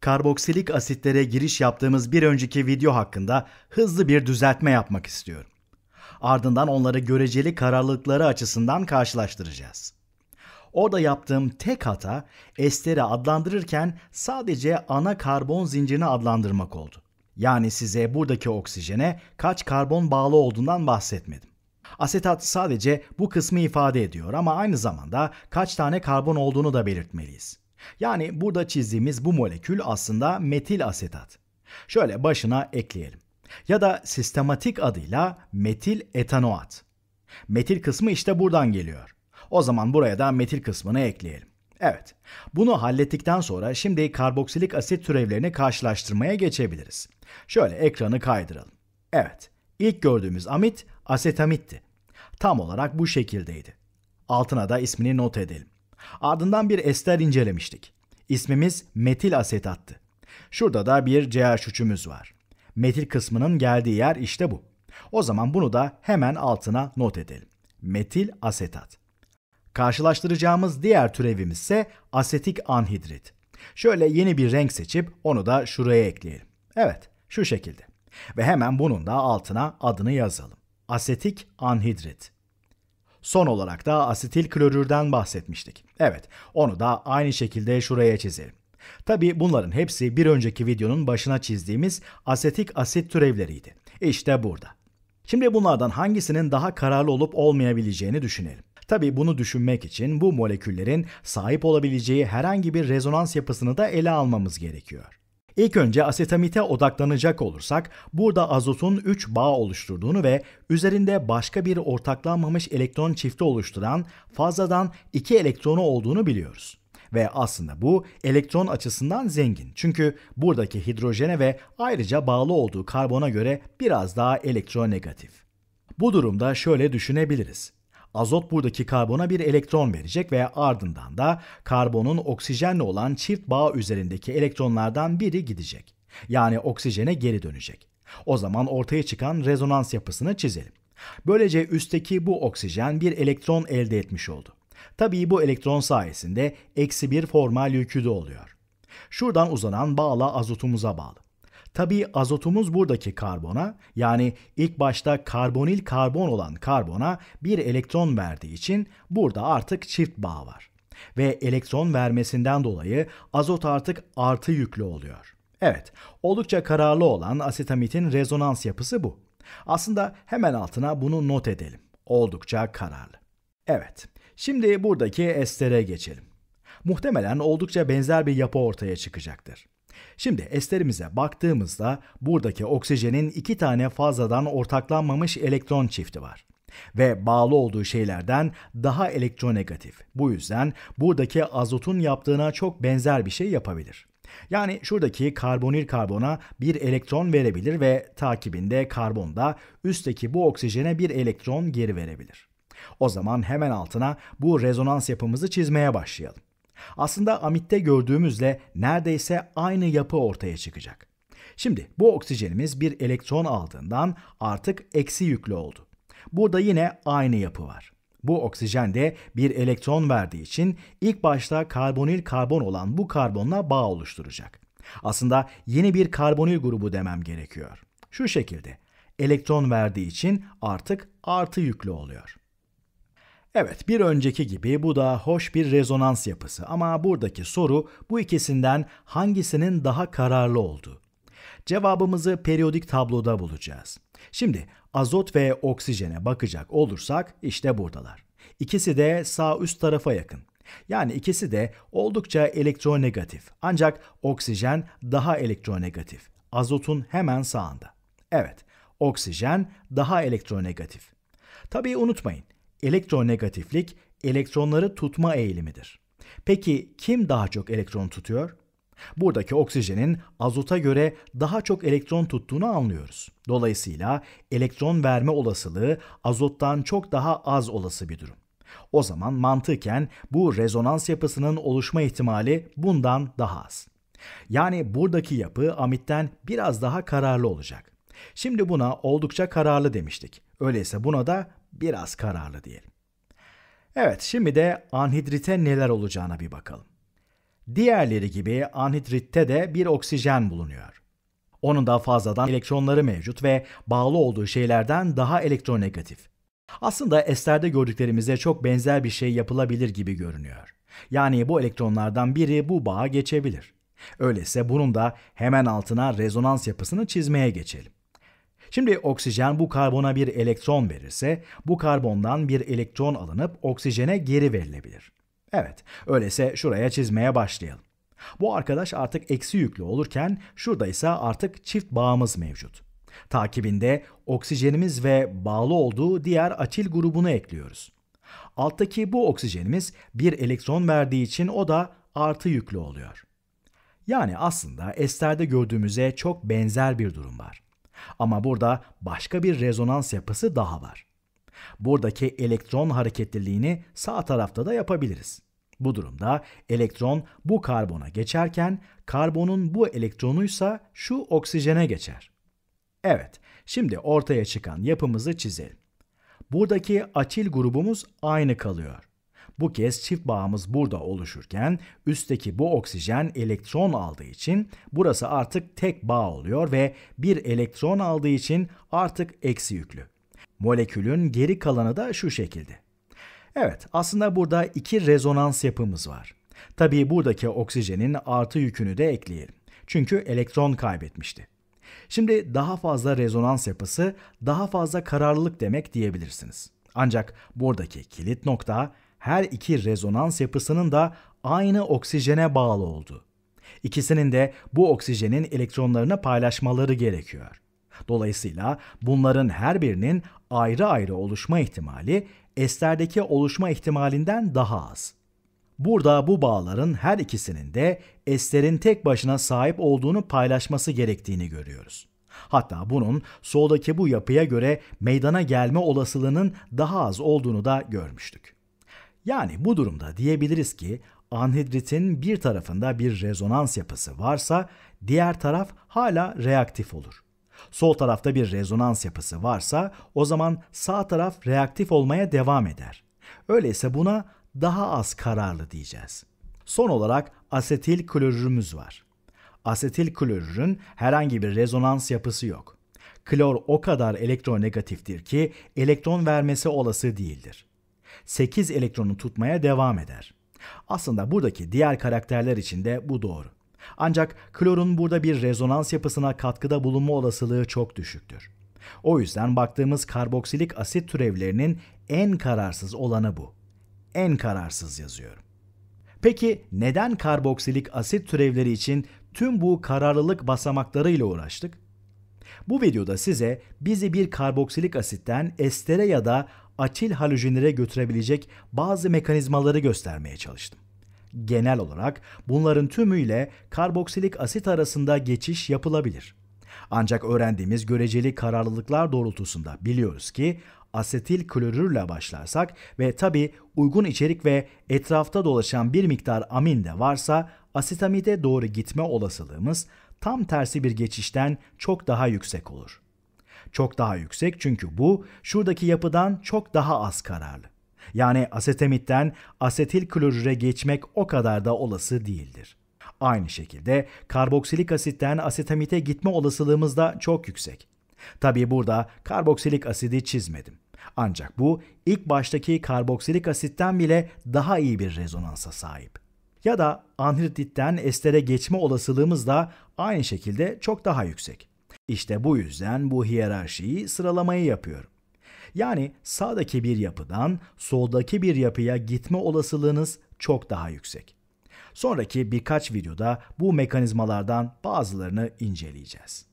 karboksilik asitlere giriş yaptığımız bir önceki video hakkında hızlı bir düzeltme yapmak istiyorum. Ardından onları göreceli kararlılıkları açısından karşılaştıracağız. Orada yaptığım tek hata esteri adlandırırken sadece ana karbon zincirini adlandırmak oldu. Yani size buradaki oksijene kaç karbon bağlı olduğundan bahsetmedim. Asetat sadece bu kısmı ifade ediyor ama aynı zamanda kaç tane karbon olduğunu da belirtmeliyiz. Yani burada çizdiğimiz bu molekül aslında metil asetat. Şöyle başına ekleyelim. Ya da sistematik adıyla metil etanoat. Metil kısmı işte buradan geliyor. O zaman buraya da metil kısmını ekleyelim. Evet, bunu hallettikten sonra şimdi karboksilik asit türevlerini karşılaştırmaya geçebiliriz. Şöyle ekranı kaydıralım. Evet, İlk gördüğümüz amit asetamitti. Tam olarak bu şekildeydi. Altına da ismini not edelim. Ardından bir ester incelemiştik. İsmimiz metil asetattı. Şurada da bir CH3'ümüz var. Metil kısmının geldiği yer işte bu. O zaman bunu da hemen altına not edelim. Metil asetat. Karşılaştıracağımız diğer türevimiz ise asetik anhidrit. Şöyle yeni bir renk seçip onu da şuraya ekleyelim. Evet, şu şekilde. Ve hemen bunun da altına adını yazalım. Asetik anhidrit. Son olarak da asetil klorürden bahsetmiştik. Evet, onu da aynı şekilde şuraya çizelim. Tabi bunların hepsi bir önceki videonun başına çizdiğimiz asetik asit türevleriydi. İşte burada. Şimdi bunlardan hangisinin daha kararlı olup olmayabileceğini düşünelim. Tabi bunu düşünmek için bu moleküllerin sahip olabileceği herhangi bir rezonans yapısını da ele almamız gerekiyor. İlk önce asetamite odaklanacak olursak burada azotun 3 bağ oluşturduğunu ve üzerinde başka bir ortaklanmamış elektron çifti oluşturan fazladan 2 elektronu olduğunu biliyoruz. Ve aslında bu elektron açısından zengin. Çünkü buradaki hidrojene ve ayrıca bağlı olduğu karbona göre biraz daha elektronegatif. Bu durumda şöyle düşünebiliriz. Azot buradaki karbona bir elektron verecek ve ardından da karbonun oksijenle olan çift bağ üzerindeki elektronlardan biri gidecek. Yani oksijene geri dönecek. O zaman ortaya çıkan rezonans yapısını çizelim. Böylece üstteki bu oksijen bir elektron elde etmiş oldu. Tabii bu elektron sayesinde eksi bir formal yükü de oluyor. Şuradan uzanan bağla azotumuza bağlı. Tabii azotumuz buradaki karbona yani ilk başta karbonil karbon olan karbona bir elektron verdiği için burada artık çift bağ var. Ve elektron vermesinden dolayı azot artık artı yüklü oluyor. Evet, oldukça kararlı olan asetamitin rezonans yapısı bu. Aslında hemen altına bunu not edelim. Oldukça kararlı. Evet, şimdi buradaki estere geçelim. Muhtemelen oldukça benzer bir yapı ortaya çıkacaktır. Şimdi esterimize baktığımızda buradaki oksijenin iki tane fazladan ortaklanmamış elektron çifti var ve bağlı olduğu şeylerden daha elektronegatif. Bu yüzden buradaki azotun yaptığına çok benzer bir şey yapabilir. Yani şuradaki karbonil karbona bir elektron verebilir ve takibinde karbon da üstteki bu oksijene bir elektron geri verebilir. O zaman hemen altına bu rezonans yapımızı çizmeye başlayalım. Aslında amitte gördüğümüzle neredeyse aynı yapı ortaya çıkacak. Şimdi bu oksijenimiz bir elektron aldığından artık eksi yüklü oldu. Burada yine aynı yapı var. Bu oksijen de bir elektron verdiği için ilk başta karbonil karbon olan bu karbonla bağ oluşturacak. Aslında yeni bir karbonil grubu demem gerekiyor. Şu şekilde elektron verdiği için artık artı yüklü oluyor. Evet, bir önceki gibi bu da hoş bir rezonans yapısı ama buradaki soru bu ikisinden hangisinin daha kararlı oldu? Cevabımızı periyodik tabloda bulacağız. Şimdi azot ve oksijene bakacak olursak işte buradalar. İkisi de sağ üst tarafa yakın. Yani ikisi de oldukça elektronegatif. Ancak oksijen daha elektronegatif. Azotun hemen sağında. Evet, oksijen daha elektronegatif. Tabii unutmayın, Elektronegatiflik elektronları tutma eğilimidir. Peki kim daha çok elektron tutuyor? Buradaki oksijenin azota göre daha çok elektron tuttuğunu anlıyoruz. Dolayısıyla elektron verme olasılığı azottan çok daha az olası bir durum. O zaman mantıken bu rezonans yapısının oluşma ihtimali bundan daha az. Yani buradaki yapı amitten biraz daha kararlı olacak. Şimdi buna oldukça kararlı demiştik. Öyleyse buna da biraz kararlı diyelim. Evet şimdi de anhidrite neler olacağına bir bakalım. Diğerleri gibi anhidritte de bir oksijen bulunuyor. Onun da fazladan elektronları mevcut ve bağlı olduğu şeylerden daha elektronegatif. Aslında esterde gördüklerimize çok benzer bir şey yapılabilir gibi görünüyor. Yani bu elektronlardan biri bu bağa geçebilir. Öyleyse bunun da hemen altına rezonans yapısını çizmeye geçelim. Şimdi oksijen bu karbona bir elektron verirse bu karbondan bir elektron alınıp oksijene geri verilebilir. Evet, öyleyse şuraya çizmeye başlayalım. Bu arkadaş artık eksi yüklü olurken şurada ise artık çift bağımız mevcut. Takibinde oksijenimiz ve bağlı olduğu diğer açil grubunu ekliyoruz. Alttaki bu oksijenimiz bir elektron verdiği için o da artı yüklü oluyor. Yani aslında esterde gördüğümüze çok benzer bir durum var. Ama burada başka bir rezonans yapısı daha var. Buradaki elektron hareketliliğini sağ tarafta da yapabiliriz. Bu durumda elektron bu karbona geçerken karbonun bu elektronuysa şu oksijene geçer. Evet, şimdi ortaya çıkan yapımızı çizelim. Buradaki atil grubumuz aynı kalıyor. Bu kez çift bağımız burada oluşurken üstteki bu oksijen elektron aldığı için burası artık tek bağ oluyor ve bir elektron aldığı için artık eksi yüklü. Molekülün geri kalanı da şu şekilde. Evet, aslında burada iki rezonans yapımız var. Tabii buradaki oksijenin artı yükünü de ekleyelim. Çünkü elektron kaybetmişti. Şimdi daha fazla rezonans yapısı, daha fazla kararlılık demek diyebilirsiniz. Ancak buradaki kilit nokta her iki rezonans yapısının da aynı oksijene bağlı oldu. İkisinin de bu oksijenin elektronlarını paylaşmaları gerekiyor. Dolayısıyla bunların her birinin ayrı ayrı oluşma ihtimali esterdeki oluşma ihtimalinden daha az. Burada bu bağların her ikisinin de esterin tek başına sahip olduğunu paylaşması gerektiğini görüyoruz. Hatta bunun soldaki bu yapıya göre meydana gelme olasılığının daha az olduğunu da görmüştük. Yani bu durumda diyebiliriz ki anhidritin bir tarafında bir rezonans yapısı varsa diğer taraf hala reaktif olur. Sol tarafta bir rezonans yapısı varsa o zaman sağ taraf reaktif olmaya devam eder. Öyleyse buna daha az kararlı diyeceğiz. Son olarak asetil klorürümüz var. Asetil klorürün herhangi bir rezonans yapısı yok. Klor o kadar elektronegatiftir ki elektron vermesi olası değildir. 8 elektronu tutmaya devam eder. Aslında buradaki diğer karakterler için de bu doğru. Ancak klorun burada bir rezonans yapısına katkıda bulunma olasılığı çok düşüktür. O yüzden baktığımız karboksilik asit türevlerinin en kararsız olanı bu. En kararsız yazıyorum. Peki neden karboksilik asit türevleri için tüm bu kararlılık basamaklarıyla uğraştık? Bu videoda size bizi bir karboksilik asitten estere ya da atil halojenlere götürebilecek bazı mekanizmaları göstermeye çalıştım. Genel olarak bunların tümüyle karboksilik asit arasında geçiş yapılabilir. Ancak öğrendiğimiz göreceli kararlılıklar doğrultusunda biliyoruz ki asetil klorürle başlarsak ve tabi uygun içerik ve etrafta dolaşan bir miktar amin de varsa asitamide doğru gitme olasılığımız tam tersi bir geçişten çok daha yüksek olur çok daha yüksek çünkü bu şuradaki yapıdan çok daha az kararlı. Yani asetamitten asetil klorüre geçmek o kadar da olası değildir. Aynı şekilde karboksilik asitten asetamite gitme olasılığımız da çok yüksek. Tabii burada karboksilik asidi çizmedim. Ancak bu ilk baştaki karboksilik asitten bile daha iyi bir rezonansa sahip. Ya da anhidritten estere geçme olasılığımız da aynı şekilde çok daha yüksek. İşte bu yüzden bu hiyerarşiyi sıralamayı yapıyorum. Yani sağdaki bir yapıdan soldaki bir yapıya gitme olasılığınız çok daha yüksek. Sonraki birkaç videoda bu mekanizmalardan bazılarını inceleyeceğiz.